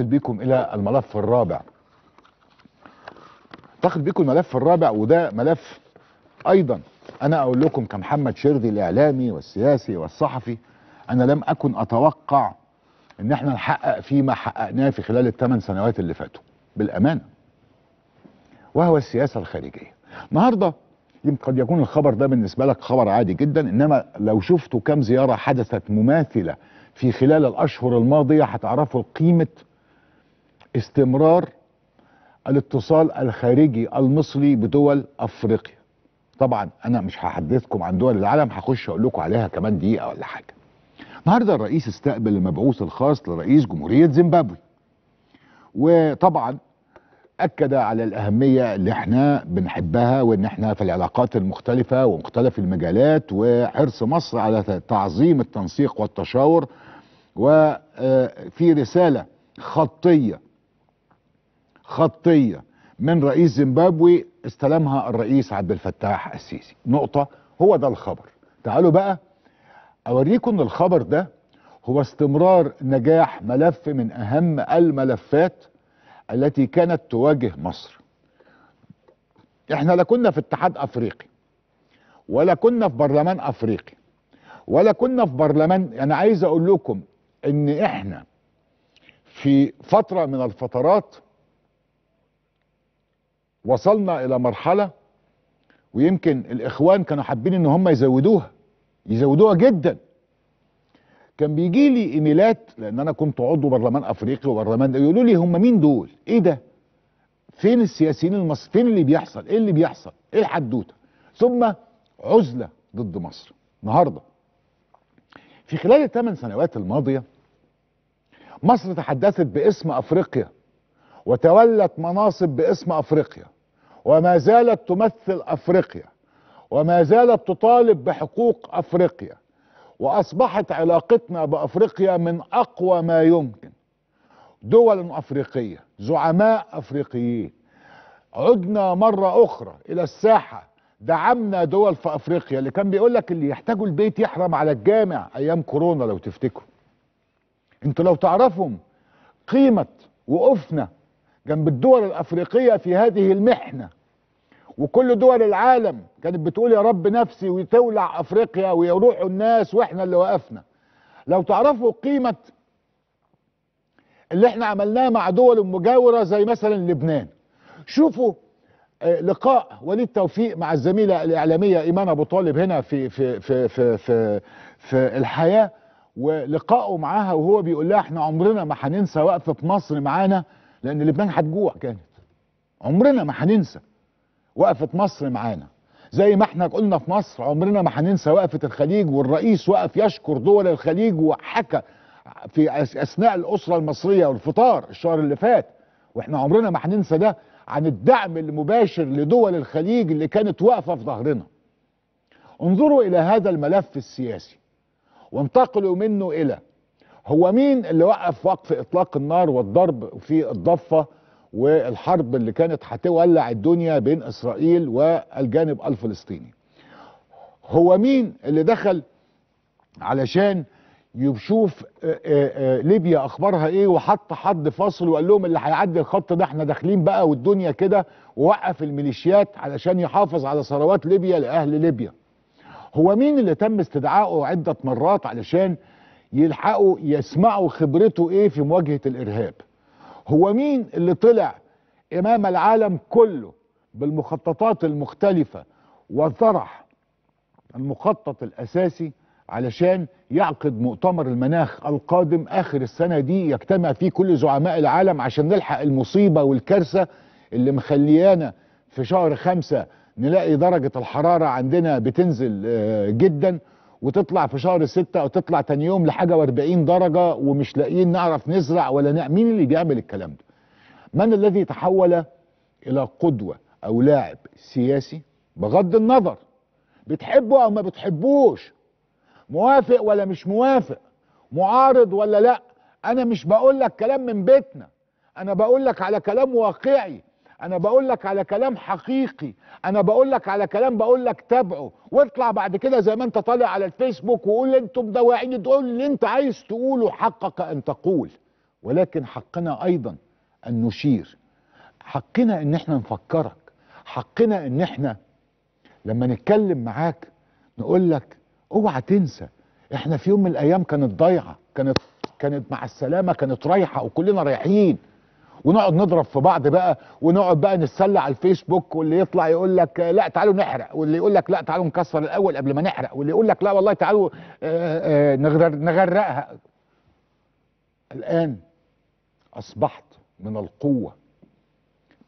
انتقل بيكم الى الملف الرابع انتقل بيكم الملف الرابع وده ملف ايضا انا اقول لكم كمحمد شرذي الاعلامي والسياسي والصحفي انا لم اكن اتوقع ان احنا نحقق فيه ما حققناه في خلال الثمان سنوات اللي فاتوا بالامانه وهو السياسه الخارجيه النهارده قد يكون الخبر ده بالنسبه لك خبر عادي جدا انما لو شفتوا كم زياره حدثت مماثله في خلال الاشهر الماضيه هتعرفوا قيمه استمرار الاتصال الخارجي المصري بدول افريقيا طبعا انا مش هحدثكم عن دول العالم هخش اقول لكم عليها كمان دقيقه ولا حاجه النهارده الرئيس استقبل المبعوث الخاص لرئيس جمهوريه زيمبابوي وطبعا اكد على الاهميه اللي احنا بنحبها وان احنا في العلاقات المختلفه ومختلف المجالات وحرص مصر على تعظيم التنسيق والتشاور وفي آه، رساله خطيه خطيه من رئيس زيمبابوي استلمها الرئيس عبد الفتاح السيسي نقطه هو ده الخبر تعالوا بقى اوريكم الخبر ده هو استمرار نجاح ملف من اهم الملفات التي كانت تواجه مصر احنا لا كنا في اتحاد افريقي ولا كنا في برلمان افريقي ولا كنا في برلمان انا عايز اقول لكم ان احنا في فتره من الفترات وصلنا الى مرحله ويمكن الاخوان كانوا حابين ان هم يزودوها يزودوها جدا كان بيجي لي ايميلات لان انا كنت عضو برلمان افريقي وبرلمان يقولوا لي هم مين دول ايه ده فين السياسيين المصريين فين اللي بيحصل ايه اللي بيحصل ايه الحدوته ثم عزله ضد مصر النهارده في خلال الثمان سنوات الماضيه مصر تحدثت باسم افريقيا وتولت مناصب باسم افريقيا وما زالت تمثل افريقيا وما زالت تطالب بحقوق افريقيا واصبحت علاقتنا بافريقيا من اقوى ما يمكن دول افريقيه زعماء افريقيين عدنا مره اخرى الى الساحه دعمنا دول في افريقيا اللي كان بيقول لك اللي يحتاجوا البيت يحرم على الجامع ايام كورونا لو تفتكروا انتوا لو تعرفهم قيمه وقفنا جنب الدول الافريقيه في هذه المحنه وكل دول العالم كانت بتقول يا رب نفسي وتولع افريقيا ويروحوا الناس واحنا اللي وقفنا لو تعرفوا قيمه اللي احنا عملناه مع دول مجاوره زي مثلا لبنان شوفوا آه، لقاء وليد توفيق مع الزميله الاعلاميه ايمان ابو طالب هنا في في في في في, في الحياه ولقائه معاها وهو بيقول لها احنا عمرنا ما هننسى وقفه مصر معانا لان لبنان هتجوع كانت عمرنا ما هننسى وقفه مصر معانا زي ما احنا قلنا في مصر عمرنا ما هننسى وقفه الخليج والرئيس وقف يشكر دول الخليج وحكى في اثناء الاسره المصريه والفطار الشهر اللي فات واحنا عمرنا ما هننسى ده عن الدعم المباشر لدول الخليج اللي كانت واقفه في ظهرنا. انظروا الى هذا الملف السياسي وانتقلوا منه الى هو مين اللي وقف وقف اطلاق النار والضرب في الضفه والحرب اللي كانت هتولع الدنيا بين اسرائيل والجانب الفلسطيني هو مين اللي دخل علشان يشوف آه، آه، آه، ليبيا اخبارها ايه وحط حد فاصل وقال لهم اللي هيعدي الخط ده احنا داخلين بقى والدنيا كده ووقف الميليشيات علشان يحافظ على ثروات ليبيا لاهل ليبيا هو مين اللي تم استدعائه عده مرات علشان يلحقوا يسمعوا خبرته ايه في مواجهه الارهاب هو مين اللي طلع امام العالم كله بالمخططات المختلفة وطرح المخطط الاساسي علشان يعقد مؤتمر المناخ القادم اخر السنة دي يجتمع فيه كل زعماء العالم عشان نلحق المصيبة والكارثة اللي مخليانا في شهر خمسة نلاقي درجة الحرارة عندنا بتنزل آه، جدا وتطلع في شهر ستة او تطلع تاني يوم لحاجه و40 درجه ومش لاقيين نعرف نزرع ولا نعمل مين اللي بيعمل الكلام ده من الذي تحول الى قدوه او لاعب سياسي بغض النظر بتحبه او ما بتحبوش موافق ولا مش موافق معارض ولا لا انا مش بقول لك كلام من بيتنا انا بقول لك على كلام واقعي انا بقول لك على كلام حقيقي انا بقول لك على كلام بقول لك تابعه واطلع بعد كده زي ما انت طالع على الفيسبوك وقول انتم دواعين تقول اللي انت عايز تقوله حقك ان تقول ولكن حقنا ايضا ان نشير حقنا ان احنا نفكرك حقنا ان احنا لما نتكلم معاك نقول لك اوعى تنسى احنا في يوم من الايام كانت ضايعه كانت كانت مع السلامه كانت رايحه وكلنا رايحين ونقعد نضرب في بعض بقى ونقعد بقى نتسلى على الفيسبوك واللي يطلع يقول لك لا تعالوا نحرق واللي يقول لك لا تعالوا نكسر الاول قبل ما نحرق واللي يقول لك لا والله تعالوا آه، آه، نغرقها الان اصبحت من القوه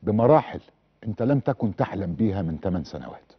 بمراحل انت لم تكن تحلم بيها من 8 سنوات